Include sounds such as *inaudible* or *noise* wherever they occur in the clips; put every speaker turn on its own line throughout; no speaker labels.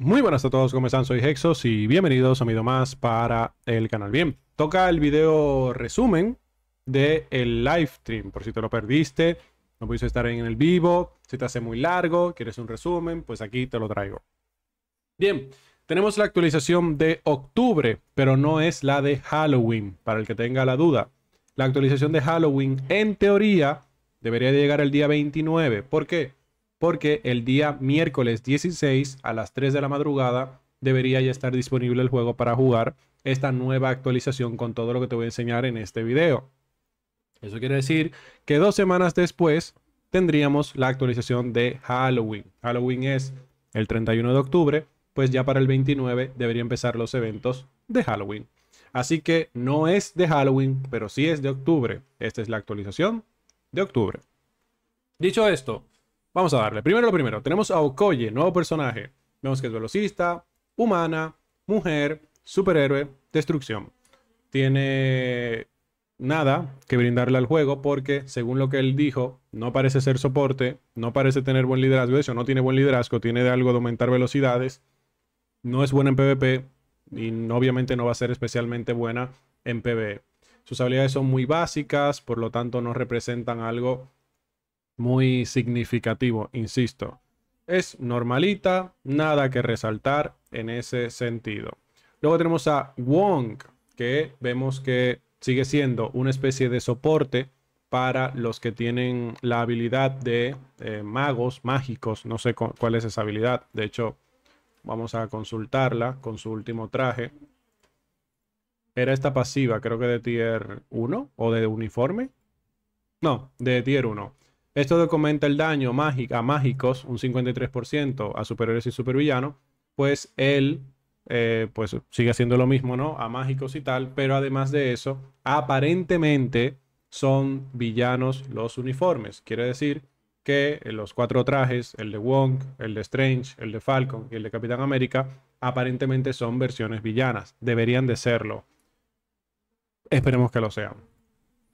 Muy buenas a todos, ¿cómo están? Soy Hexos y bienvenidos a mi más para el canal. Bien, toca el video resumen del el live stream, por si te lo perdiste, no pudiste estar en el vivo, si te hace muy largo, quieres un resumen, pues aquí te lo traigo. Bien, tenemos la actualización de octubre, pero no es la de Halloween, para el que tenga la duda. La actualización de Halloween, en teoría, debería llegar el día 29. ¿Por qué? porque el día miércoles 16 a las 3 de la madrugada debería ya estar disponible el juego para jugar esta nueva actualización con todo lo que te voy a enseñar en este video. Eso quiere decir que dos semanas después tendríamos la actualización de Halloween. Halloween es el 31 de octubre, pues ya para el 29 debería empezar los eventos de Halloween. Así que no es de Halloween, pero sí es de octubre. Esta es la actualización de octubre. Dicho esto, Vamos a darle. Primero lo primero. Tenemos a Okoye, nuevo personaje. Vemos que es velocista, humana, mujer, superhéroe, destrucción. Tiene nada que brindarle al juego porque, según lo que él dijo, no parece ser soporte, no parece tener buen liderazgo. De hecho, no tiene buen liderazgo, tiene de algo de aumentar velocidades. No es buena en PvP y obviamente no va a ser especialmente buena en PvE. Sus habilidades son muy básicas, por lo tanto no representan algo muy significativo, insisto. Es normalita, nada que resaltar en ese sentido. Luego tenemos a Wong, que vemos que sigue siendo una especie de soporte para los que tienen la habilidad de eh, magos mágicos. No sé cuál es esa habilidad. De hecho, vamos a consultarla con su último traje. Era esta pasiva, creo que de tier 1 o de uniforme. No, de tier 1. Esto documenta el daño a mágicos, un 53%, a superiores y supervillanos, pues él eh, pues sigue haciendo lo mismo, ¿no? A mágicos y tal, pero además de eso, aparentemente son villanos los uniformes. Quiere decir que los cuatro trajes, el de Wong, el de Strange, el de Falcon y el de Capitán América, aparentemente son versiones villanas. Deberían de serlo. Esperemos que lo sean.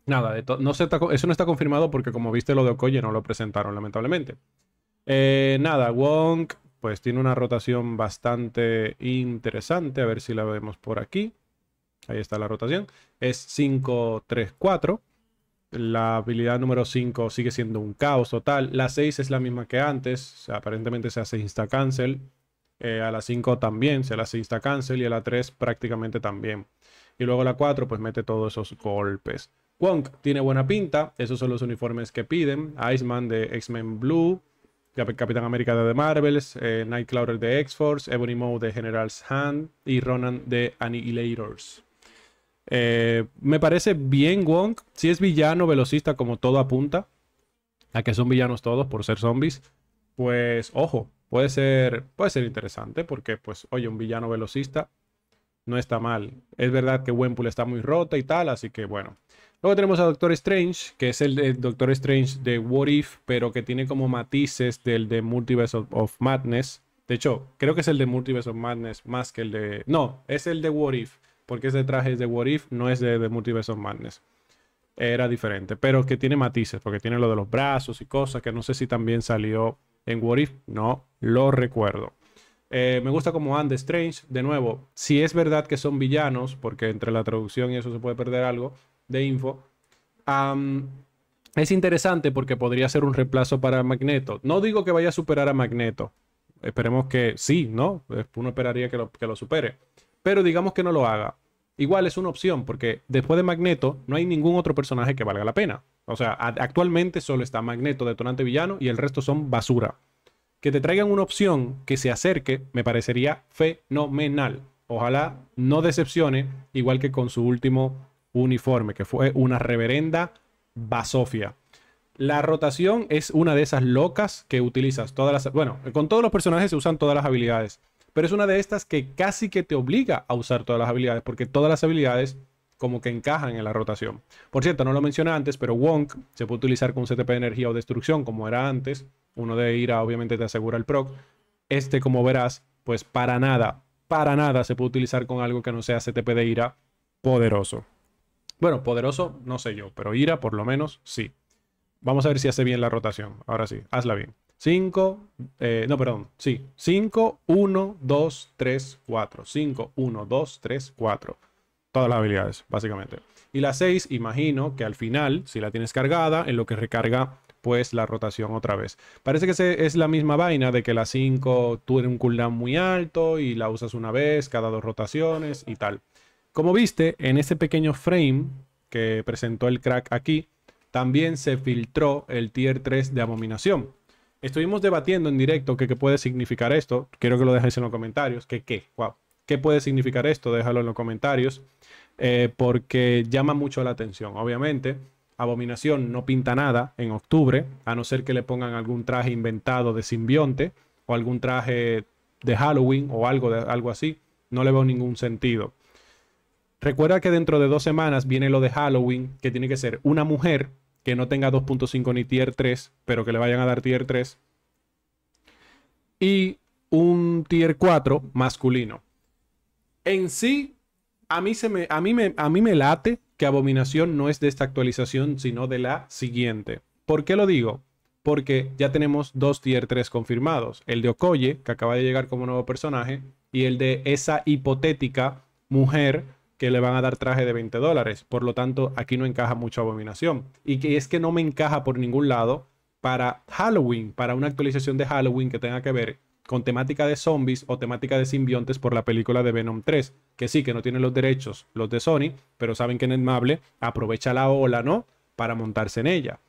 Nada, de no se eso no está confirmado porque como viste lo de Okoye no lo presentaron lamentablemente. Eh, nada, Wong pues tiene una rotación bastante interesante, a ver si la vemos por aquí. Ahí está la rotación. Es 5-3-4. La habilidad número 5 sigue siendo un caos total. La 6 es la misma que antes. aparentemente se hace insta cancel. Eh, a la 5 también se la hace insta cancel. Y a la 3 prácticamente también. Y luego la 4 pues mete todos esos golpes. Wonk tiene buena pinta, esos son los uniformes que piden. Iceman de X-Men Blue, Capitán América de The Marvels, eh, Nightcrawler de X-Force, Ebony Maw de General's Hand y Ronan de Annihilators. Eh, me parece bien Wonk, si es villano, velocista, como todo apunta, a que son villanos todos por ser zombies, pues ojo, puede ser, puede ser interesante porque, pues, oye, un villano velocista no está mal. Es verdad que Wempul está muy rota y tal, así que bueno, Luego tenemos a Doctor Strange, que es el, Doctor Strange de What If, pero que tiene como matices del de Multiverse of, Madness. De hecho, creo que es el de Multiverse of Madness más que el de... No, es el de What If, porque ese traje es de What If, no es de, Multiverse of Madness. Era diferente, pero que tiene matices, porque tiene lo de los brazos y cosas, que no sé si también salió en What If, no lo recuerdo. Eh, me gusta como And Strange, de nuevo, si es verdad que son villanos, porque entre la traducción y eso se puede perder algo, de info. es interesante porque podría ser un reemplazo para Magneto. No digo que vaya a superar a Magneto. Esperemos que sí, ¿no? Eh, uno esperaría que que lo supere. Pero digamos que no lo haga. Igual es una opción porque después de Magneto no hay ningún otro personaje que valga la pena. O sea, actualmente solo está Magneto, detonante villano y el resto son basura. Que te traigan una opción que se acerque me parecería fenomenal. Ojalá no decepcione, igual que con su último uniforme, que fue una reverenda basofia. La rotación es una de esas locas que utilizas todas las... Bueno, con todos los personajes se usan todas las habilidades, pero es una de estas que casi que te obliga a usar todas las habilidades, porque todas las habilidades como que encajan en la rotación. Por cierto, no lo mencioné antes, pero Wonk se puede utilizar con un CTP de energía o destrucción, como era antes. Uno de ira obviamente te asegura el proc. Este, como verás, pues para nada, para nada se puede utilizar con algo que no sea CTP de ira poderoso. Bueno, poderoso, no sé yo, pero ira por lo menos sí. Vamos a ver si hace bien la rotación. Ahora sí, hazla bien. 5, eh, no, perdón, sí. 5, 1, 2, 3, 4. 5, 1, 2, 3, 4. Todas las habilidades, básicamente. Y la 6, imagino que al final, si la tienes cargada, en lo que recarga pues la rotación otra vez. Parece que es la misma vaina de que la 5 tiene un cooldown muy alto y la usas una vez cada dos rotaciones y tal. Como viste, en ese pequeño frame que presentó el crack aquí, también se filtró el tier 3 de abominación. Estuvimos debatiendo en directo qué puede significar esto. Quiero que lo dejes en los comentarios. qué? qué, ¿Qué puede significar esto? Déjalo en los comentarios. Eh, porque llama mucho la atención. Obviamente, Abominación no pinta nada en octubre, a no ser que le pongan algún traje inventado de simbionte o algún traje de Halloween o algo, de, algo así. No le veo ningún sentido. Recuerda que dentro de dos semanas viene lo de Halloween, que tiene que ser una mujer que no tenga 2.5 ni tier 3, pero que le vayan a dar tier 3. Y un tier 4 masculino. En sí, a mí, se me, a, mí me, a mí me late que Abominación no es de esta actualización, sino de la siguiente. ¿Por qué lo digo? Porque ya tenemos dos tier 3 confirmados. El de Okoye, que acaba de llegar como nuevo personaje, y el de esa hipotética mujer que le van a dar traje de 20 dólares. Por lo tanto, aquí no encaja mucha Abominación. Y que es que no me encaja por ningún lado para Halloween, para una actualización de Halloween que tenga que ver con temática de zombies o temática de simbiontes por la película de Venom 3, que sí, que no tiene los derechos los de Sony, pero saben que en mable aprovecha la ola, ¿no? Para montarse en ella.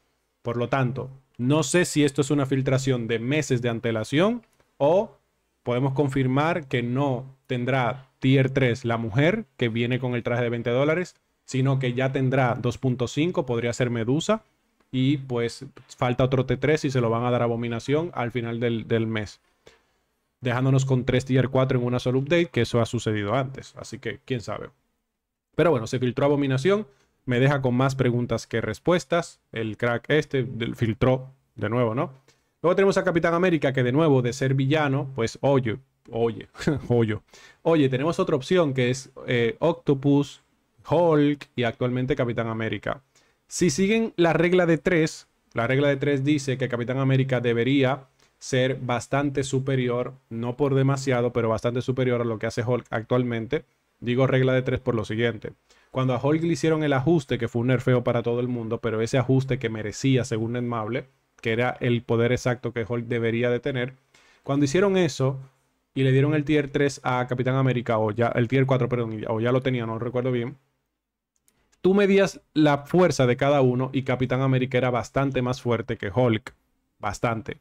Por lo tanto, no sé si esto es una filtración de meses de antelación o podemos confirmar que no tendrá Tier 3, la mujer, que viene con el traje de 20 dólares, sino que ya tendrá 2.5, podría ser Medusa. Y pues falta otro T3 y se lo van a dar abominación al final del, del mes. Dejándonos con 3 Tier 4 en una sola update, que eso ha sucedido antes. Así que quién sabe. Pero bueno, se filtró abominación. Me deja con más preguntas que respuestas. El crack este filtró de nuevo, ¿no? Luego tenemos a Capitán América, que de nuevo, de ser villano, pues oye, Oye, *laughs* oye. Oye, tenemos otra opción que es eh, Octopus, Hulk y actualmente Capitán América. Si siguen la regla de tres, la regla de tres dice que Capitán América debería ser bastante superior, no por demasiado, pero bastante superior a lo que hace Hulk actualmente. Digo regla de tres por lo siguiente. Cuando a Hulk le hicieron el ajuste, que fue un nerfeo para todo el mundo, pero ese ajuste que merecía según Enmable, que era el poder exacto que Hulk debería de tener, cuando hicieron eso, y le dieron el tier 3 a Capitán América, o ya, el tier 4, perdón, o ya lo tenía, no recuerdo bien. Tú medías la fuerza de cada uno y Capitán América era bastante más fuerte que Hulk. Bastante.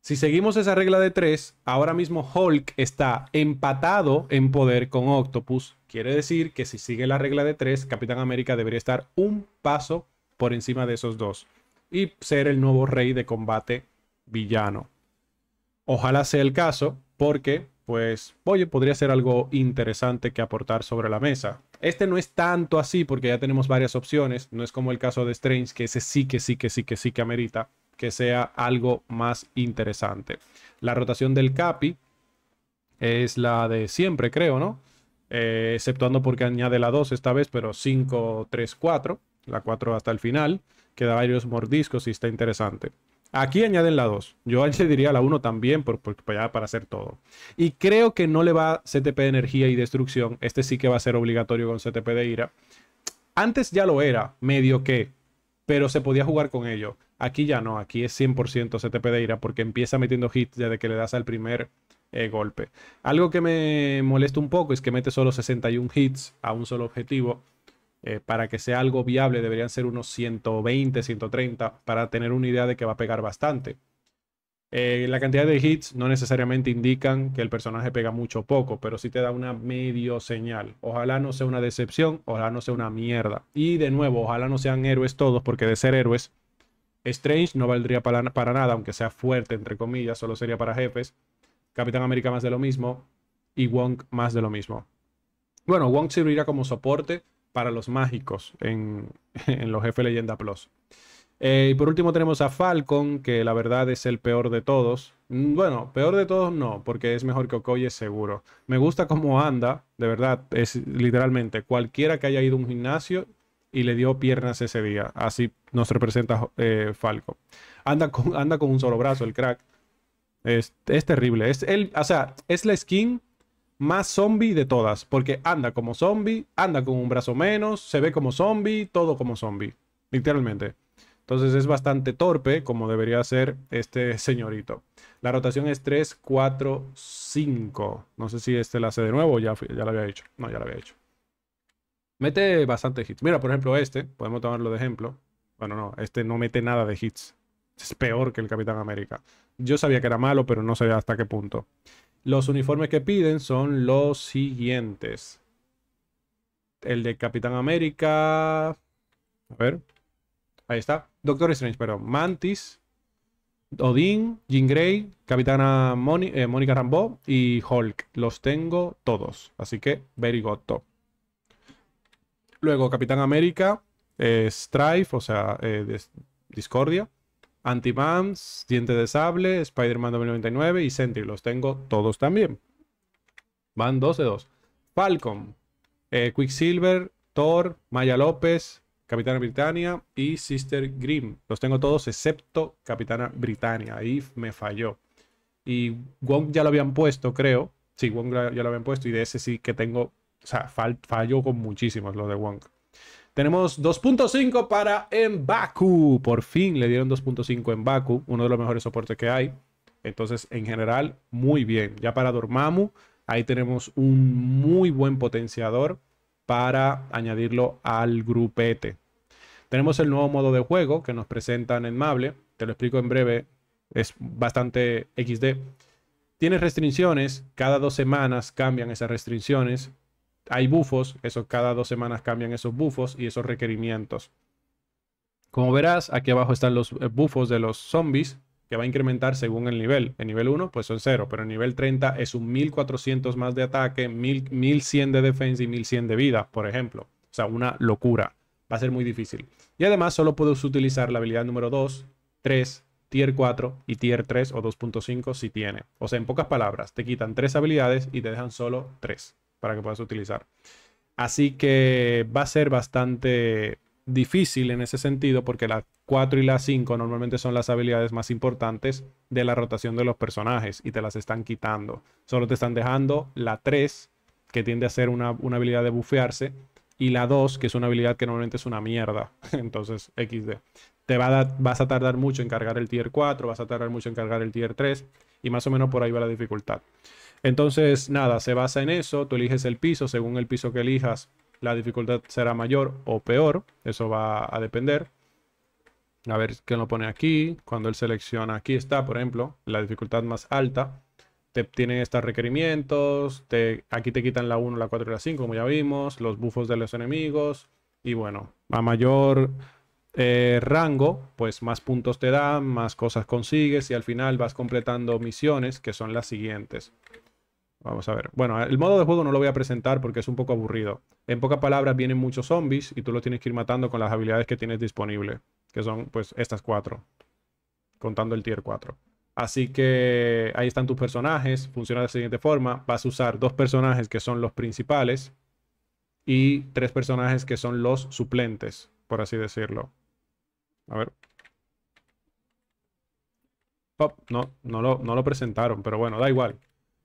Si seguimos esa regla de 3, ahora mismo Hulk está empatado en poder con Octopus. Quiere decir que si sigue la regla de 3, Capitán América debería estar un paso por encima de esos dos y ser el nuevo rey de combate villano. Ojalá sea el caso, porque pues, oye, podría ser algo interesante que aportar sobre la mesa. Este no es tanto así porque ya tenemos varias opciones, no es como el caso de Strange, que ese sí que sí que sí que sí que amerita que sea algo más interesante. La rotación del Capi es la de siempre, creo, ¿no? Eh, exceptuando porque añade la 2 esta vez, pero 5, 3, 4, la 4 hasta el final, Queda varios mordiscos y está interesante. Aquí añaden la 2. Yo añadiría la 1 también por, para hacer todo. Y creo que no le va CTP de energía y destrucción. Este sí que va a ser obligatorio con CTP de ira. Antes ya lo era, medio que, pero se podía jugar con ello. Aquí ya no, aquí es 100% CTP de ira porque empieza metiendo hits ya de que le das al primer eh, golpe. Algo que me molesta un poco es que mete solo 61 hits a un solo objetivo eh, para que sea algo viable deberían ser unos 120, 130 para tener una idea de que va a pegar bastante. Eh, la cantidad de hits no necesariamente indican que el personaje pega mucho o poco, pero sí te da una medio señal. Ojalá no sea una decepción, ojalá no sea una mierda. Y de nuevo, ojalá no sean héroes todos, porque de ser héroes, Strange no valdría para, nada, aunque sea fuerte, entre comillas, solo sería para jefes. Capitán América más de lo mismo y Wong más de lo mismo. Bueno, Wong servirá como soporte para los mágicos en, *laughs* los jefes Leyenda Plus. Eh, y por último tenemos a Falcon, que la verdad es el peor de todos. Mm, bueno, peor de todos no, porque es mejor que Okoye seguro. Me gusta cómo anda, de verdad, es literalmente cualquiera que haya ido a un gimnasio y le dio piernas ese día. Así nos representa eh, Falcon. Anda con, anda con un solo brazo, el crack. Es, es terrible. Es el, o sea, es la skin más zombie de todas, porque anda como zombie, anda con un brazo menos, se ve como zombie, todo como zombie, literalmente. Entonces es bastante torpe como debería ser este *laughs* señorito. La rotación es 3, 4, 5. No sé si este la hace de nuevo o ya, ya la había hecho. No, ya lo había hecho. Mete bastante hits. Mira, por ejemplo, este, podemos tomarlo de ejemplo. Bueno, no, este no mete nada de hits. Es peor que el Capitán América. Yo sabía que era malo, pero no sabía hasta qué punto. Los uniformes que piden son los siguientes. El de Capitán América. A ver. Ahí está. Doctor Strange, pero Mantis. Odín, Jean Grey, Capitana eh, Mónica Rambo Rambeau y Hulk. Los tengo todos. Así que, very good top. Luego, Capitán América, eh, Strife, o sea, eh, Discordia anti Diente de Sable, Spider-Man 2099 y Sentry. Los tengo todos también. Van 2 de 2. Falcon, eh, Quicksilver, Thor, Maya López, Capitana Britannia y Sister Grimm. Los tengo todos excepto Capitana Britannia. Ahí me falló. Y Wong ya lo habían puesto, creo. Sí, Wong ya lo habían puesto. Y de ese sí que tengo. O sea, falló con muchísimos los de Wong. Tenemos 2.5 para en Por fin le dieron 2.5 en Baku, uno de los mejores soportes que hay. Entonces, en general, muy bien. Ya para Dormammu, ahí tenemos un muy buen potenciador para añadirlo al grupete. Tenemos el nuevo modo de juego que nos presentan en Mable. Te lo explico en breve. Es bastante XD. Tiene restricciones. Cada dos semanas cambian esas restricciones hay bufos, eso, cada dos semanas cambian esos bufos y esos requerimientos. Como verás, aquí abajo están los eh, bufos de los zombies, que va a incrementar según el nivel. En nivel 1, pues son 0, pero en nivel 30 es un 1400 más de ataque, 1100 de defensa y 1100 de vida, por ejemplo. O sea, una locura. Va a ser muy difícil. Y además solo puedes utilizar la habilidad número 2, 3, tier 4 y tier 3 o 2.5 si tiene. O sea, en pocas palabras, te quitan 3 habilidades y te dejan solo 3 para que puedas utilizar. Así que va a ser bastante difícil en ese sentido porque la 4 y la 5 normalmente son las habilidades más importantes de la rotación de los personajes y te las están quitando. Solo te están dejando la 3 que tiende a ser una, habilidad de bufearse y la 2 que es una habilidad que normalmente es una mierda. *laughs* Entonces, XD. Te va a vas a tardar mucho en cargar el tier 4, vas a tardar mucho en cargar el tier 3 y más o menos por ahí va la dificultad. Entonces, nada, se basa en eso, tú eliges el piso, según el piso que elijas, la dificultad será mayor o peor, eso va a depender. A ver qué lo pone aquí, cuando él selecciona, aquí está, por ejemplo, la dificultad más alta, te tienen estos requerimientos, aquí te quitan la 1, la 4 y la 5, como ya vimos, los bufos de los enemigos, y bueno, a mayor eh, rango, pues más puntos te dan, más cosas consigues, y al final vas completando misiones, que son las siguientes. Vamos a ver. Bueno, el modo de juego no lo voy a presentar porque es un poco aburrido. En pocas palabras, vienen muchos zombies y tú los tienes que ir matando con las habilidades que tienes disponibles, que son pues estas cuatro, contando el tier 4. Así que ahí están tus personajes, funciona de la siguiente forma. Vas a usar dos personajes que son los principales y tres personajes que son los suplentes, por así decirlo. A ver. no, no no lo presentaron, pero bueno, da igual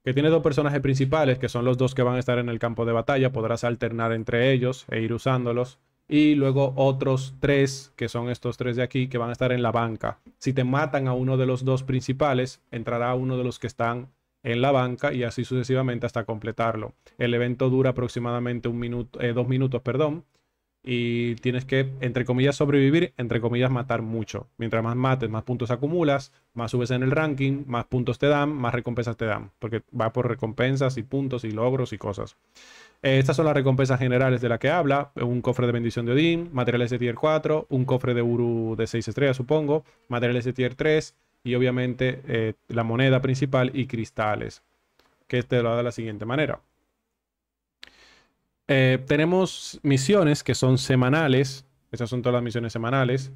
que tiene dos personajes principales, que son los dos que van a estar en el campo de batalla, podrás alternar entre ellos e ir usándolos. Y luego otros tres, que son estos tres de aquí, que van a estar en la banca. Si te matan a uno de los dos principales, entrará uno de los que están en la banca y así sucesivamente hasta completarlo. El evento dura aproximadamente un minuto, eh, dos minutos, perdón y tienes que, entre comillas, sobrevivir, entre comillas, matar mucho. Mientras más mates, más puntos acumulas, más subes en el ranking, más puntos te dan, más recompensas te dan, porque va por recompensas y puntos y logros y cosas. Eh, estas son las recompensas generales de las que habla, un cofre de bendición de Odín, materiales de tier 4, un cofre de Uru de 6 estrellas, supongo, materiales de tier 3 y obviamente eh, la moneda principal y cristales, que te lo da de la siguiente manera. Eh, tenemos misiones que son semanales. Esas son todas las misiones semanales.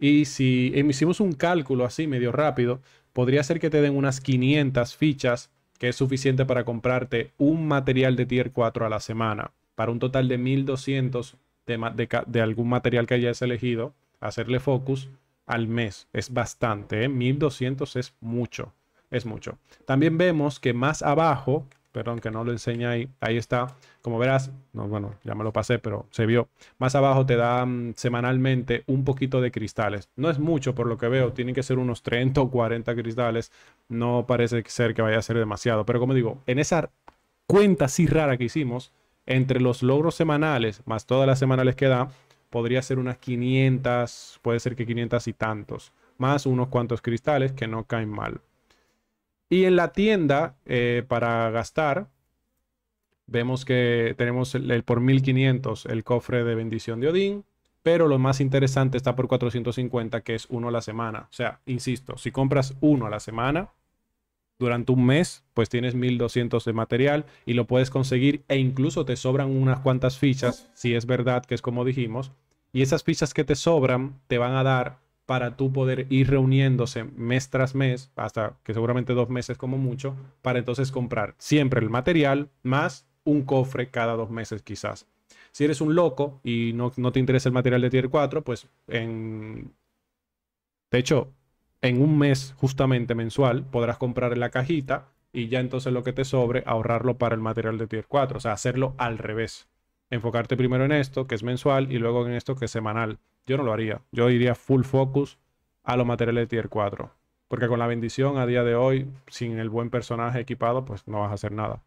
Y si eh, hicimos un cálculo así, medio rápido, podría ser que te den unas 500 fichas, que es suficiente para comprarte un material de tier 4 a la semana, para un total de 1200 de, de, algún material que hayas elegido, hacerle focus al mes. Es bastante, ¿eh? 1200 es mucho, es mucho. También vemos que más abajo perdón, que no lo enseñé ahí. Ahí está. Como verás, bueno, ya me lo pasé, pero se vio. Más abajo te dan mm, semanalmente un poquito de cristales. No es mucho por lo que veo. Tienen que ser unos 30 o 40 cristales. No parece ser que vaya a ser demasiado. Pero como digo, en esa cuenta así rara que hicimos, entre los logros semanales, más todas las semanales que da, podría ser unas 500, puede ser que 500 y tantos. Más unos cuantos cristales que no caen mal. Y en la tienda, eh, para gastar, vemos que tenemos el, por 1500 el cofre de bendición de Odín, pero lo más interesante está por 450, que es uno a la semana. O sea, insisto, si compras uno a la semana durante un mes, pues tienes 1200 de material y lo puedes conseguir e incluso te sobran unas cuantas fichas, si es verdad que es como dijimos, y esas fichas que te sobran te van a dar para tú poder ir reuniéndose mes tras mes, hasta que seguramente dos meses como mucho, para entonces comprar siempre el material más un cofre cada dos meses quizás. Si eres un loco y no, te interesa el material de tier 4, pues en... De hecho, en un mes justamente mensual podrás comprar la cajita y ya entonces lo que te sobre ahorrarlo para el material de tier 4, o sea, hacerlo al revés. Enfocarte primero en esto, que es mensual, y luego en esto, que es semanal. Yo no lo haría. Yo iría full focus a los materiales de tier 4. Porque con la bendición a día de hoy, sin el buen personaje equipado, pues no vas a hacer nada.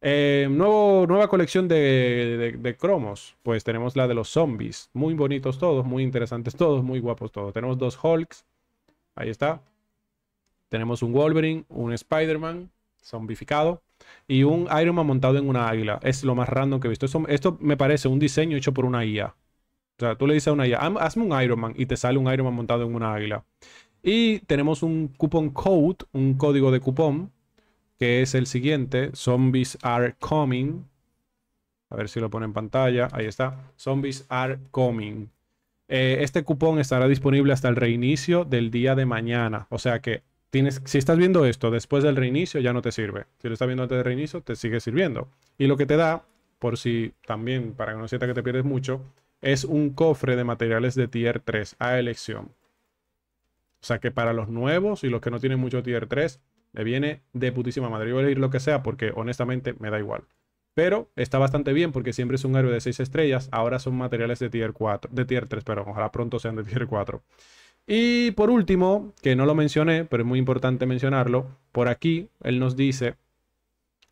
Eh, nueva colección de, cromos. Pues tenemos la de los zombies. Muy bonitos todos, muy interesantes todos, muy guapos todos. Tenemos dos Hulks. Ahí está. Tenemos un Wolverine, un Spider-Man zombificado y un Iron Man montado en una águila. Es lo más random que he visto. esto me parece un diseño hecho por una IA. O sea, tú le dices a una IA, hazme un Iron Man y te sale un Iron Man montado en una águila. Y tenemos un coupon code, un código de cupón, que es el siguiente, Zombies are coming. A ver si lo pone en pantalla, ahí está, Zombies are coming. Eh, este cupón estará disponible hasta el reinicio del día de mañana. O sea que tienes, si estás viendo esto después del reinicio ya no te sirve. Si lo estás viendo antes del reinicio te sigue sirviendo. Y lo que te da, por si también, para que no sienta que te pierdes mucho, es un cofre de materiales de tier 3 a elección. O sea que para los nuevos y los que no tienen mucho tier 3, le viene de putísima madre. Y voy a elegir lo que sea porque honestamente me da igual. Pero está bastante bien porque siempre es un héroe de 6 estrellas. Ahora son materiales de tier 4, de tier 3, pero ojalá pronto sean de tier 4. Y por último, que no lo mencioné, pero es muy importante mencionarlo, por aquí él nos dice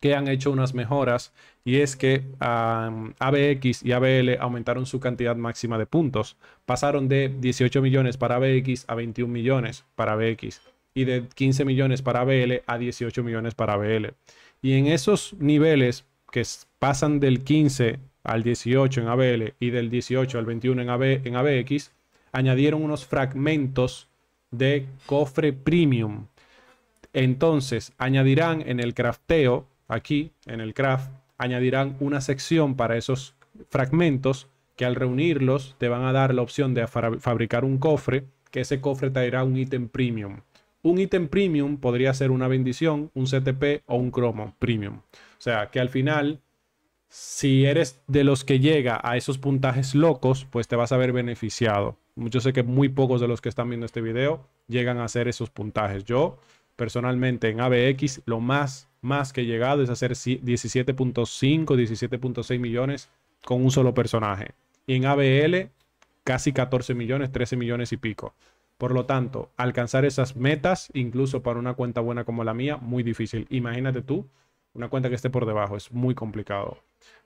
que han hecho unas mejoras y es que ABX y ABL aumentaron su cantidad máxima de puntos. Pasaron de 18 millones para ABX a 21 millones para ABX y de 15 millones para ABL a 18 millones para ABL. Y en esos niveles que pasan del 15 al 18 en ABL y del 18 al 21 en, AB, en ABX, añadieron unos fragmentos de cofre premium. Entonces, añadirán en el crafteo aquí en el craft, añadirán una sección para esos fragmentos que al reunirlos te van a dar la opción de fabricar un cofre, que ese cofre traerá un ítem premium. Un ítem premium podría ser una bendición, un CTP o un cromo premium. O sea, que al final, si eres de los que llega a esos puntajes locos, pues te vas a ver beneficiado. Yo sé que muy pocos de los que están viendo este video llegan a hacer esos puntajes. Yo, personalmente, en ABX, lo más más que llegado es hacer 17.5, 17.6 millones con un solo personaje. Y en ABL, casi 14 millones, 13 millones y pico. Por lo tanto, alcanzar esas metas, incluso para una cuenta buena como la mía, muy difícil. Imagínate tú, una cuenta que esté por debajo, es muy complicado.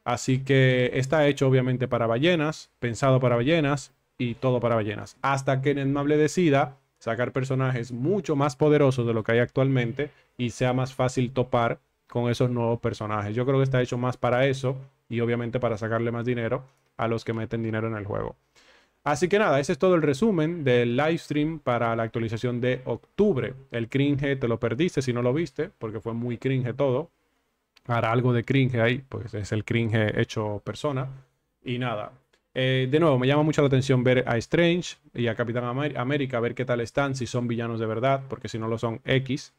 Así que está hecho obviamente para ballenas, pensado para ballenas y todo para ballenas. Hasta que el decida sacar personajes mucho más poderosos de lo que hay actualmente y sea más fácil topar con esos nuevos personajes. Yo creo que está hecho más para eso y obviamente para sacarle más dinero a los que meten dinero en el juego. Así que nada, ese es todo el resumen del live stream para la actualización de octubre. El cringe te lo perdiste si no lo viste, porque fue muy cringe todo. Hará algo de cringe ahí, pues es el cringe hecho persona. Y nada, eh, de nuevo, me llama mucho la atención ver a Strange y a Capitán América, ver qué tal están, si son villanos de verdad, porque si no lo son, X.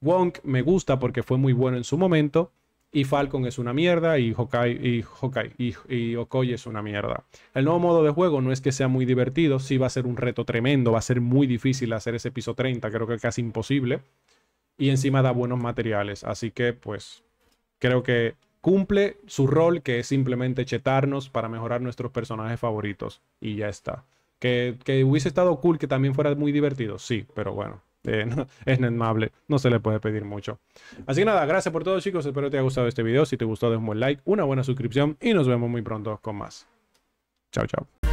Wonk me gusta porque fue muy bueno en su momento. Y Falcon es una mierda y Hawkeye, y, y Okoye es una mierda. El nuevo modo de juego no es que sea muy divertido, sí va a ser un reto tremendo, va a ser muy difícil hacer ese piso 30, creo que casi imposible. Y encima da buenos materiales, así que pues creo que cumple su rol, que es simplemente chetarnos para mejorar nuestros personajes favoritos. Y ya está. Que, hubiese estado cool, que también fuera muy divertido, sí, pero bueno. *laughs* Eh, es nenmable, no se le puede pedir mucho. Así que nada, gracias por todo chicos, espero que te haya gustado este video, si te gustó de un buen like, una buena suscripción y nos vemos muy pronto con más. Chao, chao.